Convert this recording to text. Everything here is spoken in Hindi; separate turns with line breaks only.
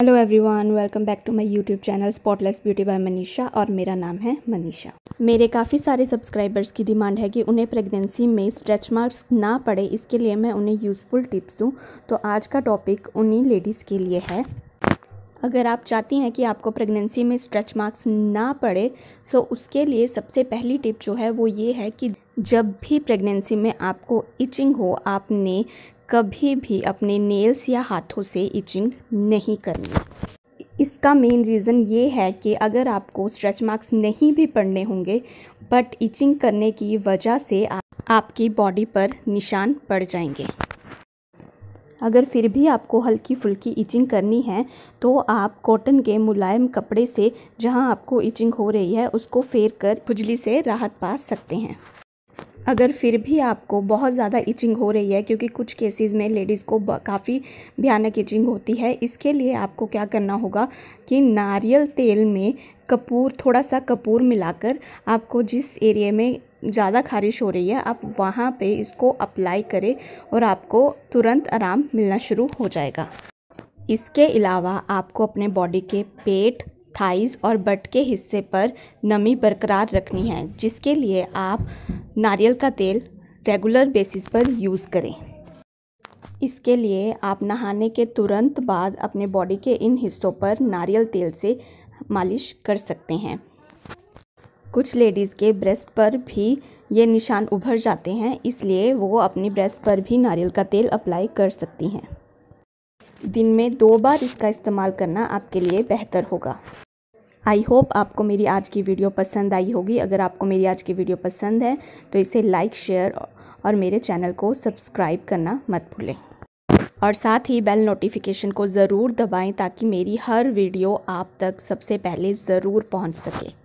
hello everyone welcome back to my YouTube channel spotless beauty by Manisha और मेरा नाम है मनीषा मेरे काफ़ी सारे सब्सक्राइबर्स की डिमांड है कि उन्हें प्रेगनेंसी में स्ट्रेच मार्क्स ना पड़े इसके लिए मैं उन्हें यूज़फुल टिप्स दूँ तो आज का टॉपिक उन्हीं लेडीज़ के लिए है अगर आप चाहती हैं कि आपको प्रेगनेंसी में स्ट्रेच मार्क्स ना पड़े सो उसके लिए सबसे पहली टिप जो है वो ये है कि जब भी प्रेगनेंसी में आपको इचिंग हो आपने कभी भी अपने नेल्स या हाथों से इचिंग नहीं करनी इसका मेन रीज़न ये है कि अगर आपको स्ट्रेच मार्क्स नहीं भी पड़ने होंगे बट इचिंग करने की वजह से आप, आपकी बॉडी पर निशान पड़ जाएंगे अगर फिर भी आपको हल्की फुल्की इचिंग करनी है तो आप कॉटन के मुलायम कपड़े से जहां आपको इचिंग हो रही है उसको फेर कर खुजली से राहत पा सकते हैं अगर फिर भी आपको बहुत ज़्यादा इचिंग हो रही है क्योंकि कुछ केसेस में लेडीज़ को काफ़ी भयानक इचिंग होती है इसके लिए आपको क्या करना होगा कि नारियल तेल में कपूर थोड़ा सा कपूर मिलाकर आपको जिस एरिया में ज़्यादा खारिश हो रही है आप वहाँ पे इसको अप्लाई करें और आपको तुरंत आराम मिलना शुरू हो जाएगा इसके अलावा आपको अपने बॉडी के पेट थाइज़ और बट के हिस्से पर नमी बरकरार रखनी है जिसके लिए आप नारियल का तेल रेगुलर बेसिस पर यूज़ करें इसके लिए आप नहाने के तुरंत बाद अपने बॉडी के इन हिस्सों पर नारियल तेल से मालिश कर सकते हैं कुछ लेडीज़ के ब्रेस्ट पर भी ये निशान उभर जाते हैं इसलिए वो अपनी ब्रेस्ट पर भी नारियल का तेल अप्लाई कर सकती हैं दिन में दो बार इसका इस्तेमाल करना आपके लिए बेहतर होगा आई होप आपको मेरी आज की वीडियो पसंद आई होगी अगर आपको मेरी आज की वीडियो पसंद है तो इसे लाइक शेयर और मेरे चैनल को सब्सक्राइब करना मत भूलें और साथ ही बेल नोटिफिकेशन को ज़रूर दबाएं ताकि मेरी हर वीडियो आप तक सबसे पहले ज़रूर पहुंच सके